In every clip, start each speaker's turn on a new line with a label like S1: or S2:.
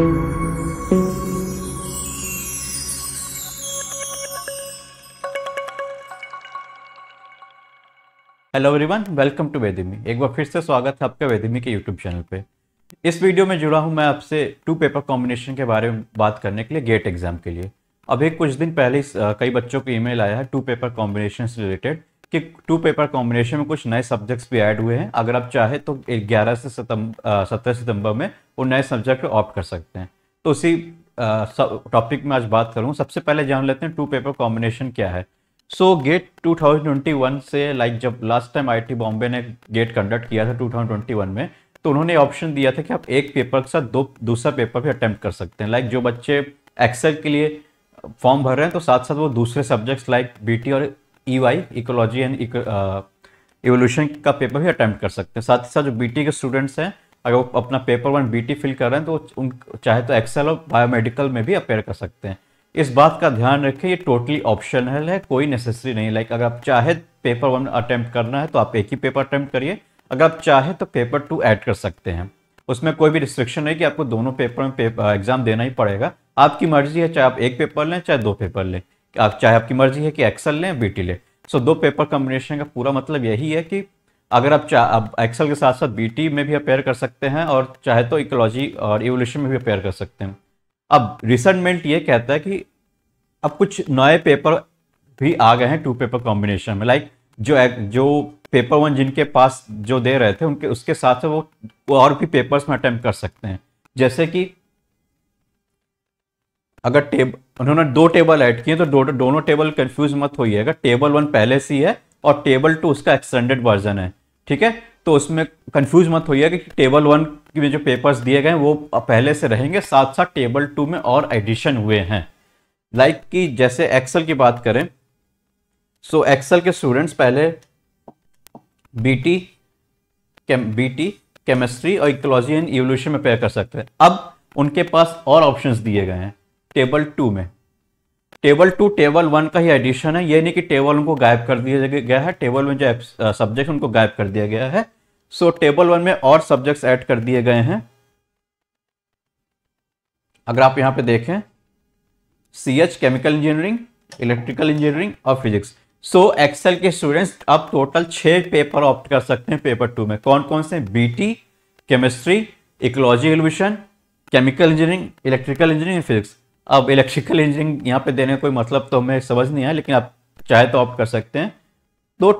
S1: hello everyone welcome to वेदिमी एक बार फिर से स्वागत है आपका वेदिमी के यूट्यूब चैनल पे इस वीडियो में जुड़ा हूं मैं आपसे टू पेपर कॉम्बिनेशन के बारे में बात करने के लिए गेट एग्जाम के लिए अभी कुछ दिन पहले कई बच्चों को ईमेल आया है टू पेपर कॉम्बिनेशन से रिलेटेड कि टू पेपर कॉम्बिनेशन में कुछ नए सब्जेक्ट्स भी ऐड हुए हैं अगर आप चाहे तो 11 से सत्रह सितंबर में वो नए सब्जेक्ट ऑप्ट कर सकते हैं तो उसी टॉपिक में आज बात करूँ सबसे पहले जान लेते हैं टू पेपर कॉम्बिनेशन क्या है सो गेट 2021 से लाइक like जब लास्ट टाइम आईटी बॉम्बे ने गेट कंडक्ट किया था 2021 में तो उन्होंने ऑप्शन दिया था कि आप एक पेपर के साथ दो दूसरा पेपर भी अटैम्प्ट कर सकते हैं लाइक like जो बच्चे एक्सेल के लिए फॉर्म भर रहे हैं तो साथ साथ वो दूसरे सब्जेक्ट्स लाइक बीटी और E Y ecology and evolution का पेपर भी अटैम्प्ट कर सकते हैं साथ ही साथ जो बी के स्टूडेंट्स हैं अगर वो अपना पेपर वन बी फिल कर रहे हैं तो उन चाहे तो एक्सेल और बायोमेडिकल में भी अपेयर कर सकते हैं इस बात का ध्यान रखें ये टोटली ऑप्शनल है कोई नेसेसरी नहीं लाइक अगर आप चाहे पेपर वन अटैम्प्ट करना है तो आप एक ही पेपर अटैम्प्ट करिए अगर आप चाहे तो पेपर टू ऐड कर सकते हैं उसमें कोई भी रिस्ट्रिक्शन नहीं कि आपको दोनों पेपर में एग्ज़ाम uh, देना ही पड़ेगा आपकी मर्जी है चाहे आप एक पेपर लें चाहे दो पेपर लें आप चाहे आपकी मर्जी है कि एक्सेल लें बीटी लें सो so, दो पेपर कॉम्बिनेशन का पूरा मतलब यही है कि अगर आप चाह आप एक्सेल के साथ साथ बीटी में भी अपेयर कर सकते हैं और चाहे तो इकोलॉजी और एवोल्यूशन में भी अपेयर कर सकते हैं अब रिसेंटमेंट ये कहता है कि अब कुछ नए पेपर भी आ गए हैं टू पेपर कॉम्बिनेशन में लाइक जो जो पेपर वन जिनके पास जो दे रहे थे उनके उसके साथ वो और भी पेपर्स में अटैम्प्ट कर सकते हैं जैसे कि अगर टेब उन्होंने दो टेबल ऐड किए तो दो, दोनों टेबल कंफ्यूज मत होइएगा टेबल वन पहले से है और टेबल टू उसका एक्सटेंडेड वर्जन है ठीक है तो उसमें कंफ्यूज मत होइएगा कि टेबल वन में जो पेपर्स दिए गए हैं वो पहले से रहेंगे साथ साथ टेबल टू में और एडिशन हुए हैं लाइक like कि जैसे एक्सेल की बात करें सो so एक्सेल के स्टूडेंट्स पहले टी बी बीटी केमिस्ट्री और इकोलॉजी एंड इवोल्यूशन में पेयर कर सकते हैं अब उनके पास और ऑप्शंस दिए गए हैं टेबल टू में टेबल टू टेबल वन का ही एडिशन है ये नहीं कि टेबल उनको गायब कर दिया गया है टेबल में जो सब्जेक्ट उनको गायब कर दिया गया है सो टेबल वन में और सब्जेक्ट्स ऐड कर दिए गए हैं अगर आप यहाँ पे देखें C H chemical engineering electrical engineering और फिजिक्स सो एक्सेल के स्टूडेंट्स अब टोटल छह पेपर ऑप्ट कर सकते हैं पेपर टू में कौन कौन से T chemistry ecology evolution chemical engineering electrical engineering physics अब इलेक्ट्रिकल इंजीनियरिंग यहाँ पे देने कोई मतलब तो हमें समझ नहीं है लेकिन आप चाहे तो आप कर सकते हैं तो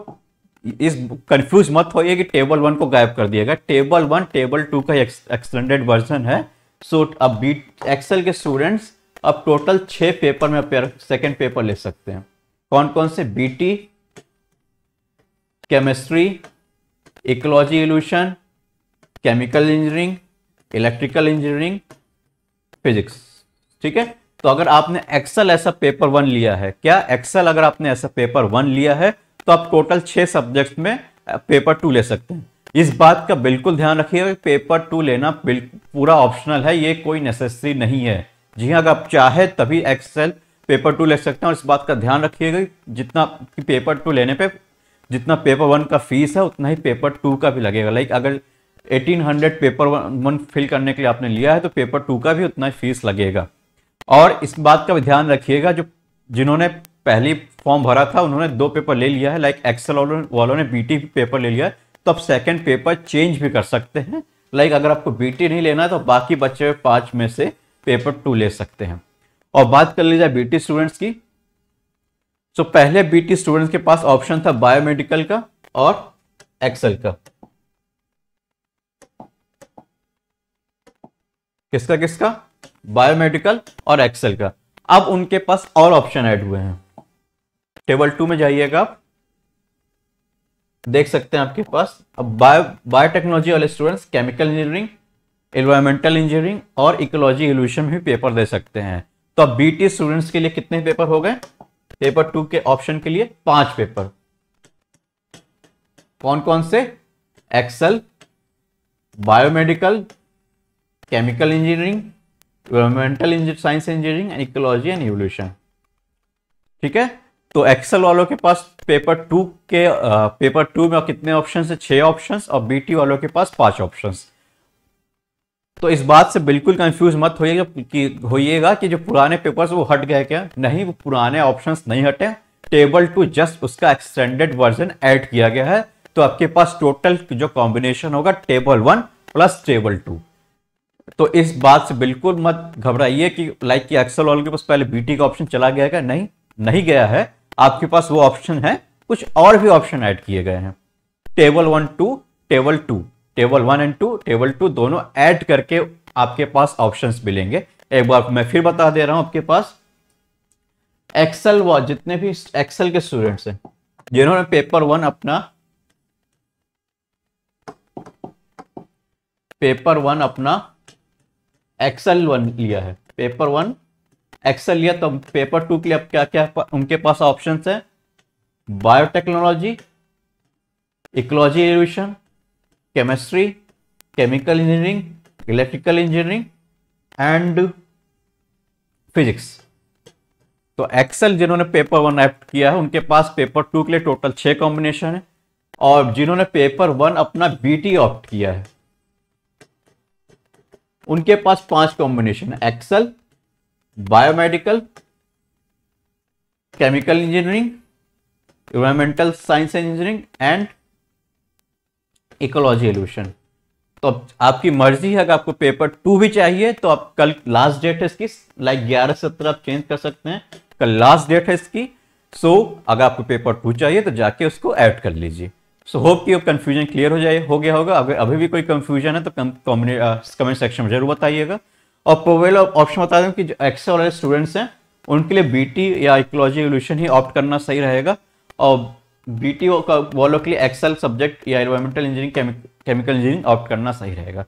S1: इस कंफ्यूज मत होइए कि टेबल वन को गायब कर दिएगा टेबल वन टेबल टू का एक्सटेंडेड वर्जन है सो so, अब बी एक्सेल के स्टूडेंट्स अब टोटल छः पेपर में सेकेंड पेपर ले सकते हैं कौन कौन से B chemistry ecology evolution chemical engineering electrical engineering physics ठीक है तो अगर आपने एक्सेल ऐसा पेपर वन लिया है क्या एक्सेल अगर आपने ऐसा पेपर वन लिया है तो आप टोटल छह सब्जेक्ट में पेपर टू ले सकते हैं इस बात का बिल्कुल ध्यान रखिएगा पेपर टू लेना पूरा ऑप्शनल है ये कोई नेसेसरी नहीं है जी हाँ अगर आप चाहे तभी एक्सेल पेपर टू ले सकते हैं और इस बात का ध्यान रखिएगा जितना कि पेपर टू लेने पे जितना पेपर वन का फीस है उतना ही पेपर टू का भी लगेगा लाइक अगर 1800 पेपर वन, वन फिल करने के लिए आपने लिया है तो पेपर टू का भी उतना ही फीस लगेगा और इस बात का भी ध्यान रखिएगा जो जिन्होंने पहली फॉर्म भरा था उन्होंने दो पेपर ले लिया है लाइक एक्सेल वालों ने बीटी पेपर ले लिया है तो आप सेकेंड पेपर चेंज भी कर सकते हैं लाइक अगर आपको बीटी नहीं लेना है तो बाकी बच्चे पांच पाँच में से पेपर टू ले सकते हैं और बात कर ली जाए बीटी स्टूडेंट्स की सो पहले पहले बीटी स्टूडेंट्स के पास ऑप्शन था बायोमेडिकल का और एक्सेल का किसका किसका बायोमेडिकल और एक्सेल का अब उनके पास और ऑप्शन ऐड हुए हैं टेबल टू में जाइएगा आप देख सकते हैं आपके पास अब बायो बायोटेक्नोलॉजी वाले students chemical engineering environmental engineering और इकोलॉजी एल्यूशन में भी पेपर दे सकते हैं तो अब बीटी स्टूडेंट्स के लिए कितने पेपर हो गए पेपर टू के ऑप्शन के लिए पांच पेपर कौन कौन से XL biomedical chemical engineering environmental science engineering and ecology and evolution ठीक है तो एक्सेल वालों के पास पेपर टू के आ, पेपर टू में कितने ऑप्शन है छह ऑप्शन और बीटी वालों के पास पांच ऑप्शन तो इस बात से बिल्कुल कंफ्यूज मत होइएगा कि होइएगा कि जो पुराने पेपर्स वो हट गए क्या नहीं वो पुराने ऑप्शन नहीं हटे टेबल टू जस्ट उसका एक्सटेंडेड वर्जन एड किया गया है तो आपके पास टोटल जो कॉम्बिनेशन होगा table one plus table two तो इस बात से बिल्कुल मत घबराइए कि लाइक कि एक्सल वालों के पास पहले बीटी का ऑप्शन चला गया है नहीं नहीं गया है आपके पास वो ऑप्शन है कुछ और भी ऑप्शन ऐड किए गए हैं table one two table two table one and two table two दोनों ऐड करके आपके पास ऑप्शन मिलेंगे एक बार मैं फिर बता दे रहा हूं आपके पास एक्सल व जितने भी एक्सल के स्टूडेंट्स हैं जिन्होंने पेपर वन अपना पेपर वन अपना एक्सेल वन लिया है पेपर वन एक्सेल लिया तो पेपर टू के लिए अब क्या क्या उनके पास ऑप्शन है biotechnology ecology education chemistry chemical engineering electrical engineering and physics तो एक्सेल जिन्होंने पेपर वन एप्ट किया है उनके पास पेपर टू के लिए टोटल छह कॉम्बिनेशन है और जिन्होंने पेपर वन अपना बीटी ऑप्ट किया है उनके पास पांच कॉम्बिनेशन है XL biomedical chemical engineering environmental science and engineering and ecology evolution तो आपकी मर्जी है अगर आपको पेपर टू भी चाहिए तो आप कल लास्ट डेट है इसकी लाइक ग्यारह सत्रह आप चेंज कर सकते हैं कल लास्ट डेट है इसकी सो so, अगर आपको पेपर टू चाहिए तो जाके उसको ऐड कर लीजिए सो होप कि कंफ्यूजन क्लियर हो जाए हो गया होगा अगर अभी भी कोई कंफ्यूजन है तो कमेंट सेक्शन में जरूर बताइएगा और प्रोवेल ऑप्शन बता दें कि जो एक्सेल वाले स्टूडेंट्स हैं उनके लिए बीटी या इकोलॉजी एवोल्यूशन ही ऑप्ट करना सही रहेगा और बीटी वालों के लिए एक्सेल सब्जेक्ट या environmental engineering chemical engineering opt करना सही रहेगा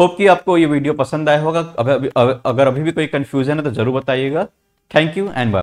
S1: होप कि आपको ये वीडियो पसंद आया होगा अगर अभी, अगर अभी भी कोई कन्फ्यूजन है तो ज़रूर बताइएगा थैंक यू एंड बाय